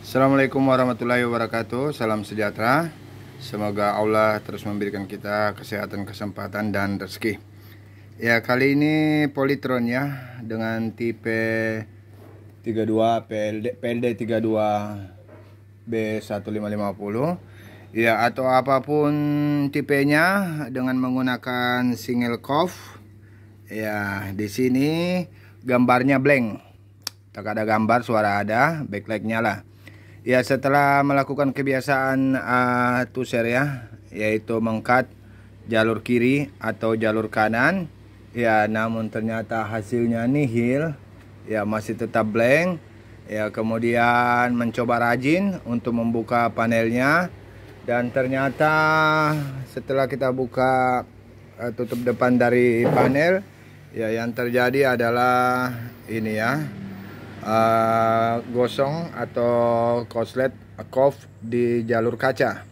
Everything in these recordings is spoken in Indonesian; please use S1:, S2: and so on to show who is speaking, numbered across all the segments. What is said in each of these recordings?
S1: Assalamualaikum warahmatullahi wabarakatuh Salam sejahtera Semoga Allah terus memberikan kita kesehatan, kesempatan, dan rezeki Ya kali ini Politron ya Dengan tipe 32 PLD, PLD 32 B1550 Ya atau apapun tipenya Dengan menggunakan single cough Ya di sini gambarnya blank Tak ada gambar, suara ada, backlightnya lah Ya setelah melakukan kebiasaan uh, tuser ya Yaitu mengkat jalur kiri atau jalur kanan Ya namun ternyata hasilnya nihil Ya masih tetap blank Ya kemudian mencoba rajin untuk membuka panelnya Dan ternyata setelah kita buka uh, tutup depan dari panel Ya yang terjadi adalah ini ya Eh, gosong atau koslet kof di jalur kaca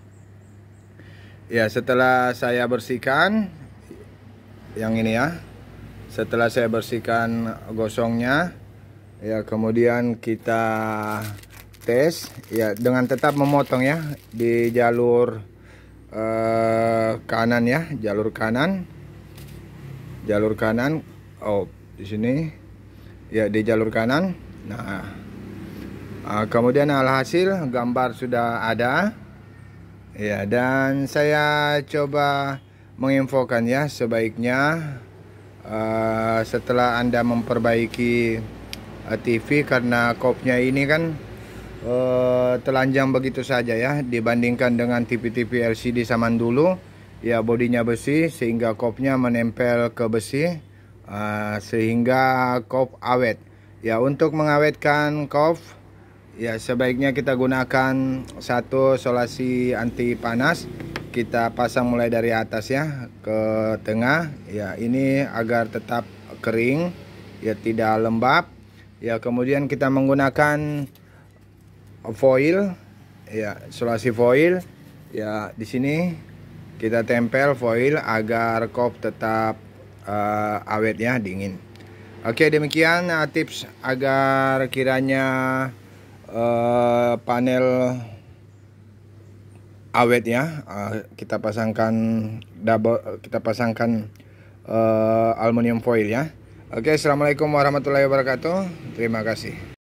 S1: ya setelah saya bersihkan yang ini ya setelah saya bersihkan gosongnya ya kemudian kita tes ya dengan tetap memotong ya di jalur eh, kanan ya jalur kanan jalur kanan oh di sini ya di jalur kanan Nah, uh, kemudian alhasil gambar sudah ada. Ya, dan saya coba menginfokan ya sebaiknya uh, setelah Anda memperbaiki uh, TV karena kopnya ini kan uh, telanjang begitu saja ya dibandingkan dengan TV-TV LCD zaman dulu ya bodinya besi sehingga kopnya menempel ke besi uh, sehingga kop awet ya untuk mengawetkan kof ya sebaiknya kita gunakan satu solasi anti panas kita pasang mulai dari atas ya ke tengah ya ini agar tetap kering ya tidak lembab ya kemudian kita menggunakan foil ya solasi foil ya di sini kita tempel foil agar kof tetap uh, awet ya dingin Oke demikian uh, tips agar kiranya uh, panel awet ya uh, kita pasangkan double kita pasangkan uh, aluminium foil ya. Oke assalamualaikum warahmatullahi wabarakatuh terima kasih.